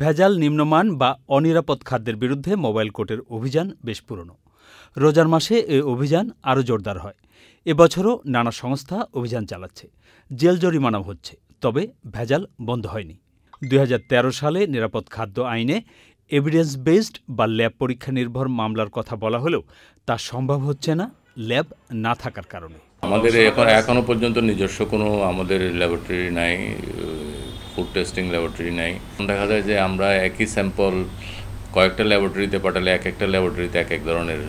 ভেজাল নিম্নমান বা অনিরাপদ খাদ্যের বিরুদ্ধে মোবাইল কোর্টের অভিযান বেশ পুরনো রোজার মাসে এ অভিযান আরও জোরদার হয় এবছরও নানা সংস্থা অভিযান চালাচ্ছে জেল জরিমানাও হচ্ছে তবে ভেজাল বন্ধ হয়নি দুই সালে নিরাপদ খাদ্য আইনে এভিডেন্স বেসড বা ল্যাব পরীক্ষা নির্ভর মামলার কথা বলা হলেও তা সম্ভব হচ্ছে না ল্যাব না থাকার কারণে আমাদের এখন এখনও পর্যন্ত নিজস্ব কোনো আমাদের ল্যাবরেটরি নাই ফুড টেস্টিং ল্যাবরেটরি নেই দেখা যায় যে আমরা একই স্যাম্পল কয়েকটা ল্যাবরেটরিতে পাঠালে এক একটা ল্যাবরেটরিতে এক এক ধরনের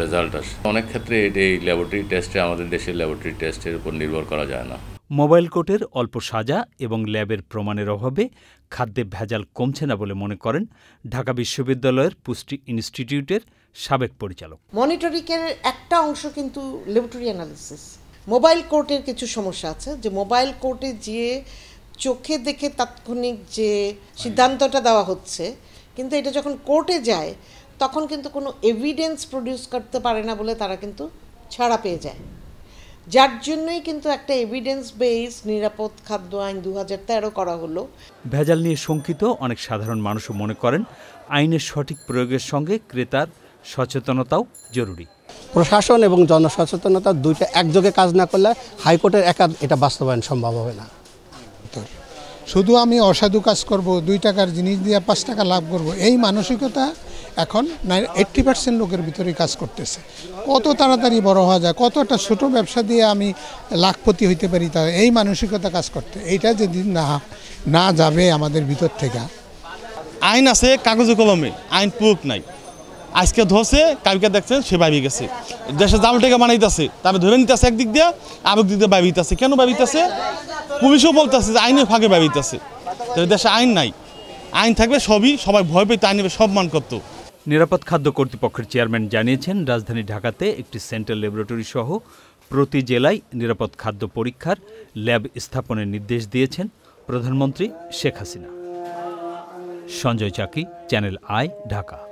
রেজাল্ট আসে অনেক ক্ষেত্রে এই ল্যাবরেটরি টেস্টে আমাদের দেশের ল্যাবরেটরি টেস্টের উপর নির্ভর করা যায় না মোবাইল কোর্টের অল্প সাজা এবং ল্যাবের প্রমাণের অভাবে খাদ্যে ভেজাল কমছে না বলে মনে করেন ঢাকা বিশ্ববিদ্যালয়ের পুষ্টি ইনস্টিটিউটের সাবেক পরিচালক মনিটরিংয়ের একটা অংশ কিন্তু ল্যাবরেটরি অ্যানালিসিস মোবাইল কোর্টের কিছু সমস্যা আছে যে মোবাইল কোর্টে যে চোখে দেখে তাৎক্ষণিক যে সিদ্ধান্তটা দেওয়া হচ্ছে কিন্তু এটা যখন কোর্টে যায় তখন কিন্তু কোনো এভিডেন্স প্রডিউস করতে পারে না বলে তারা কিন্তু ছাড়া পেয়ে যায় যার জন্যই কিন্তু একটা এভিডেন্স বেস নিরাপদ খাদ্য আইন দু হাজার তেরো করা হলো ভেজাল নিয়ে শঙ্কিত অনেক সাধারণ মানুষও মনে করেন আইনের সঠিক প্রয়োগের সঙ্গে ক্রেতার সচেতনতাও জরুরি প্রশাসন এবং জনসচেতনতা দুইটা একযোগে কাজ না করলে হাইকোর্টের একা এটা বাস্তবায়ন সম্ভব হবে না শুধু আমি অসাধু কাজ করব দুই টাকার জিনিস দিয়ে পাঁচ টাকা লাভ করব এই মানসিকতা এখন এইট্টি পার্সেন্ট লোকের ভিতরে কাজ করতেছে কত তাড়াতাড়ি বড় হওয়া যায় কত একটা ব্যবসা দিয়ে আমি লাখপতি হইতে পারি তা এই মানসিকতা কাজ করতে এইটা যদি না না যাবে আমাদের ভিতর থেকে আইন আছে কাগজে কলমে আইন প্রয়োগ নাই আজকে ধরছে কালকে দেখছেন সে ভাবি গেছে দেশে জালটাকে বানাইতেছে তারপরে ধরে নিতেছে একদিক দিয়ে আরেক দিক দিয়ে ভাবিতেছে কেন ভাবিতেছে পুলিশও বলতেছে যে আইনের ফাঁকে বাইবিতেছে তবে দেশে আইন নাই আইন থাকবে সবই সবাই ভয় পেয়ে তাই নেবে সব মান করত নিরাপদ খাদ্য কর্তৃপক্ষের চেয়ারম্যান জানিয়েছেন রাজধানী ঢাকাতে একটি সেন্ট্রাল ল্যাবরেটরি সহ প্রতি জেলায় নিরাপদ খাদ্য পরীক্ষার ল্যাব স্থাপনের নির্দেশ দিয়েছেন প্রধানমন্ত্রী শেখ হাসিনা সঞ্জয় চাকি চ্যানেল আই ঢাকা